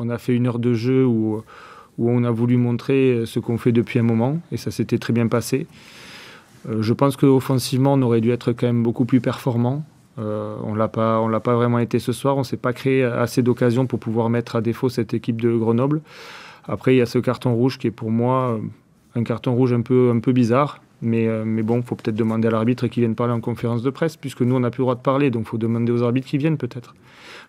on a fait une heure de jeu où, on a voulu montrer euh, ce qu'on fait depuis un moment et ça s'était très bien passé. Euh, je pense qu'offensivement, on aurait dû être quand même beaucoup plus performant. Euh, on ne l'a pas vraiment été ce soir. On ne s'est pas créé assez d'occasions pour pouvoir mettre à défaut cette équipe de Grenoble. Après, il y a ce carton rouge qui est pour moi un carton rouge un peu, un peu bizarre. Mais, mais bon, il faut peut-être demander à l'arbitre qu'il vienne parler en conférence de presse, puisque nous, on n'a plus le droit de parler. Donc, il faut demander aux arbitres qu'ils viennent peut-être,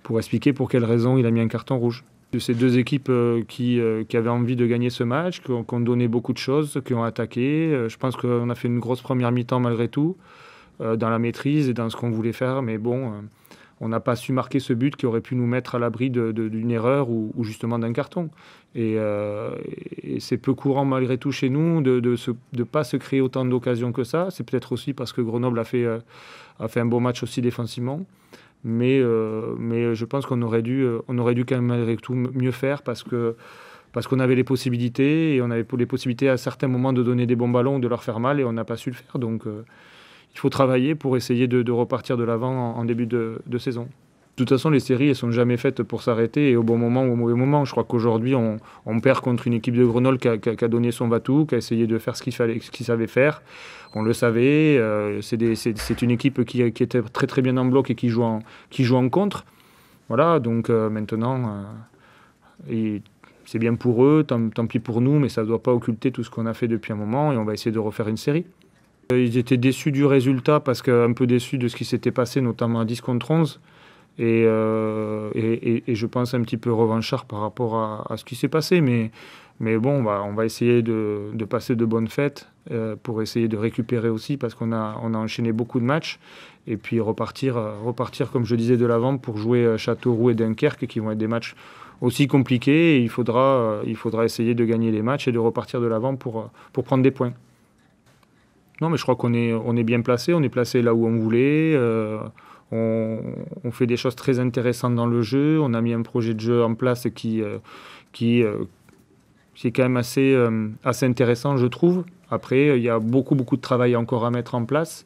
pour expliquer pour quelle raison il a mis un carton rouge ces deux équipes euh, euh, qui, avaient envie de gagner ce match, qui ont, donné beaucoup de choses, qui ont attaqué. Euh, je pense qu'on a fait une grosse première mi-temps malgré tout, dans la maîtrise et dans ce qu'on voulait faire. Mais bon, on n'a pas su marquer ce but qui aurait pu nous mettre à l'abri d'une erreur ou, justement d'un carton. Et, c'est peu courant malgré tout chez nous de ne pas se créer autant d'occasions que ça. C'est peut-être aussi parce que Grenoble a fait, a fait un bon match aussi défensivement. Mais, euh, mais je pense qu'on aurait, dû, euh, aurait dû quand même malgré tout mieux faire parce qu'on avait les possibilités et on avait les possibilités à certains moments de donner des bons ballons, de leur faire mal et on n'a pas su le faire. Donc euh, il faut travailler pour essayer de, repartir de l'avant en, début de saison. De toute façon, les séries, elles sont jamais faites pour s'arrêter et au bon moment ou au mauvais moment. Je crois qu'aujourd'hui, on, perd contre une équipe de Grenoble qui a, donné son va qui a essayé de faire ce qu'il fallait, ce qu'il savait faire. On le savait. Euh, c'est, une équipe qui, était très très bien en bloc et qui joue en, qui joue en contre. Voilà. Donc euh, maintenant, euh, c'est bien pour eux. Tant, tant, pis pour nous, mais ça ne doit pas occulter tout ce qu'on a fait depuis un moment et on va essayer de refaire une série. Ils étaient déçus du résultat parce qu'un peu déçus de ce qui s'était passé, notamment à 10 contre 11. Euh, et, je pense un petit peu revanchard par rapport à, ce qui s'est passé. Mais, mais bon, on va essayer de, passer de bonnes fêtes euh, pour essayer de récupérer aussi, parce qu'on a, on a enchaîné beaucoup de matchs. Et puis repartir, euh, repartir comme je disais, de l'avant pour jouer Châteauroux et Dunkerque, qui vont être des matchs aussi compliqués. Et il, faudra, il faudra essayer de gagner les matchs et de repartir de l'avant pour, pour prendre des points. Non, mais je crois qu'on est, on est bien placé. On est placé là où on voulait. On, fait des choses très intéressantes dans le jeu. On a mis un projet de jeu en place qui, euh, euh, qui, est quand même assez, euh, assez intéressant, je trouve. Après, il y a beaucoup, beaucoup de travail encore à mettre en place.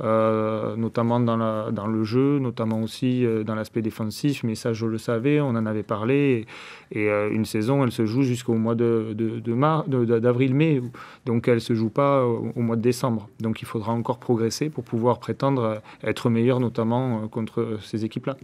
Euh, notamment dans, le jeu, notamment aussi euh, dans l'aspect défensif, mais ça je le savais, on en avait parlé, et, euh, une saison elle se joue jusqu'au mois de, mars, d'avril-mai, donc elle ne se joue pas au, mois de décembre, donc il faudra encore progresser pour pouvoir prétendre être meilleur, notamment contre ces équipes-là.